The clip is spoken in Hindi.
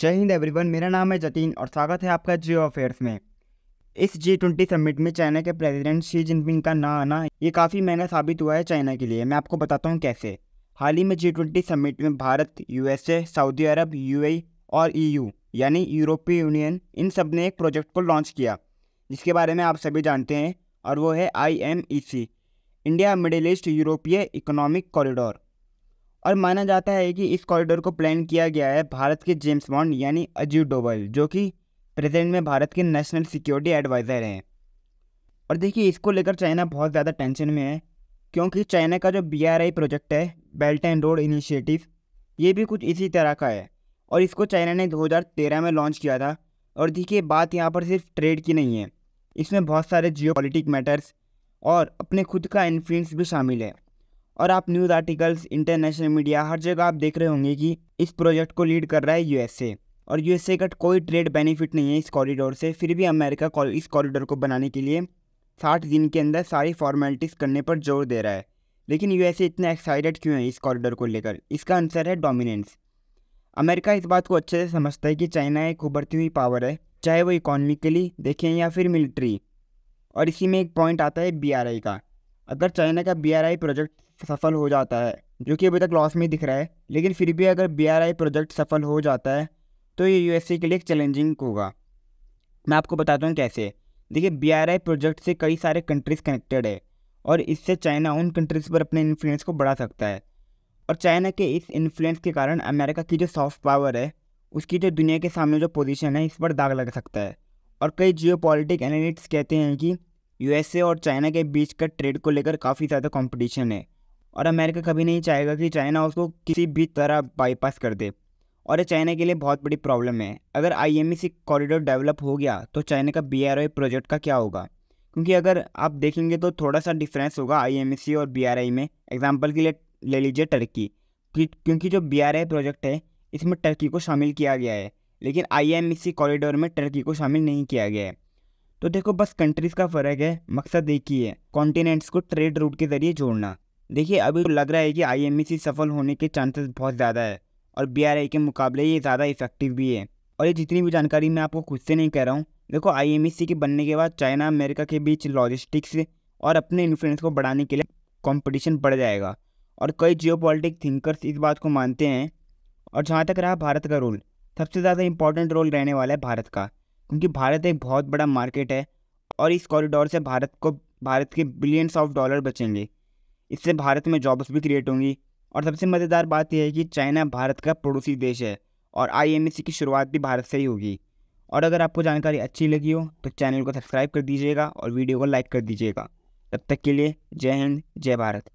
जय हिंद एवरीवन मेरा नाम है जतीन और स्वागत है आपका जियो अफेयर्स में इस जी ट्वेंटी समिट में चाइना के प्रेसिडेंट शी जिनपिंग का ना आना ये काफ़ी महंगा साबित हुआ है चाइना के लिए मैं आपको बताता हूँ कैसे हाल ही में जी ट्वेंटी समिट में भारत यूएसए सऊदी अरब यू और ईयू e यानी यूरोपीय यूनियन इन सब ने एक प्रोजेक्ट को लॉन्च किया जिसके बारे में आप सभी जानते हैं और वो है I M E C India middle east यूरोपीय इकोनॉमिक कॉरिडोर और माना जाता है कि इस कॉरिडोर को प्लान किया गया है भारत के जेम्स बॉन्ड यानी अजीव डोबल जो कि प्रेजेंट में भारत के नेशनल सिक्योरिटी एडवाइज़र हैं और देखिए इसको लेकर चाइना बहुत ज़्यादा टेंशन में है क्योंकि चाइना का जो बी प्रोजेक्ट है बेल्ट एंड रोड इनिशिएटिव ये भी कुछ इसी तरह का है और इसको चाइना ने 2013 में लॉन्च किया था और देखिए बात यहाँ पर सिर्फ ट्रेड की नहीं है इसमें बहुत सारे जियो मैटर्स और अपने खुद का इन्फ्लुएंस भी शामिल है और आप न्यूज़ आर्टिकल्स इंटरनेशनल मीडिया हर जगह आप देख रहे होंगे कि इस प्रोजेक्ट को लीड कर रहा है यूएसए और यूएसए का कोई ट्रेड बेनिफिट नहीं है इस कॉरिडोर से फिर भी अमेरिका इस कॉरिडोर को बनाने के लिए साठ दिन के अंदर सारी फॉर्मेलिटीज़ करने पर जोर दे रहा है लेकिन यूएसए इतना एक्साइटेड क्यों है इस कॉरिडोर को लेकर इसका आंसर है डोमिनेंस अमेरिका इस बात को अच्छे से समझता है कि चाइना एक उभरती हुई पावर है चाहे वो इकोनॉमिकली देखें या फिर मिलिट्री और इसी में एक पॉइंट आता है बी का अगर चाइना का बी प्रोजेक्ट सफल हो जाता है जो कि अभी तक लॉस में दिख रहा है लेकिन फिर भी अगर बी प्रोजेक्ट सफल हो जाता है तो ये यू के लिए चैलेंजिंग होगा मैं आपको बताता हूँ कैसे देखिए बी प्रोजेक्ट से कई सारे कंट्रीज़ कनेक्टेड है और इससे चाइना उन कंट्रीज़ पर अपने इन्फ्लुएंस को बढ़ा सकता है और चाइना के इस इन्फ्लुएंस के कारण अमेरिका की जो सॉफ्ट पावर है उसकी जो दुनिया के सामने जो पोजीशन है इस पर दाग लग सकता है और कई जियो पॉलिटिक एनालिट्स कहते हैं कि यूएसए और चाइना के बीच का ट्रेड को लेकर काफ़ी ज़्यादा कंपटीशन है और अमेरिका कभी नहीं चाहेगा कि चाइना उसको किसी भी तरह बाईपास कर दे और ये चाइना के लिए बहुत बड़ी प्रॉब्लम है अगर आई एम कॉरिडोर डेवलप हो गया तो चाइना का बी प्रोजेक्ट का क्या होगा क्योंकि अगर आप देखेंगे तो थोड़ा सा डिफरेंस होगा आई e और बी में एग्जाम्पल के लिए ले लीजिए टर्की क्योंकि जो बी प्रोजेक्ट है इसमें टर्की को शामिल किया गया है लेकिन आई कॉरिडोर e में टर्की को शामिल नहीं किया गया है तो देखो बस कंट्रीज़ का फ़र्क है मकसद एक ही है कॉन्टीनेंट्स को ट्रेड रूट के ज़रिए जोड़ना देखिए अभी तो लग रहा है कि आई e सफल होने के चांसेस बहुत ज़्यादा है और बी के मुकाबले ये ज़्यादा इफेक्टिव भी है और ये जितनी भी जानकारी मैं आपको खुद से नहीं कह रहा हूँ देखो आई e के बनने के बाद चाइना अमेरिका के बीच लॉजिस्टिक्स और अपने इन्फ्लुएंस को बढ़ाने के लिए कॉम्पिटिशन बढ़ जाएगा और कई जियो थिंकर्स इस बात को मानते हैं और जहाँ तक रहा भारत का रोल सबसे ज़्यादा इंपॉर्टेंट रोल रहने वाला है भारत का क्योंकि भारत एक बहुत बड़ा मार्केट है और इस कॉरिडोर से भारत को भारत के बिलियंस ऑफ डॉलर बचेंगे इससे भारत में जॉब्स भी क्रिएट होंगी और सबसे मज़ेदार बात यह है कि चाइना भारत का पड़ोसी देश है और आई की शुरुआत भी भारत से ही होगी और अगर आपको जानकारी अच्छी लगी हो तो चैनल को सब्सक्राइब कर दीजिएगा और वीडियो को लाइक कर दीजिएगा तब तक के लिए जय हिंद जय भारत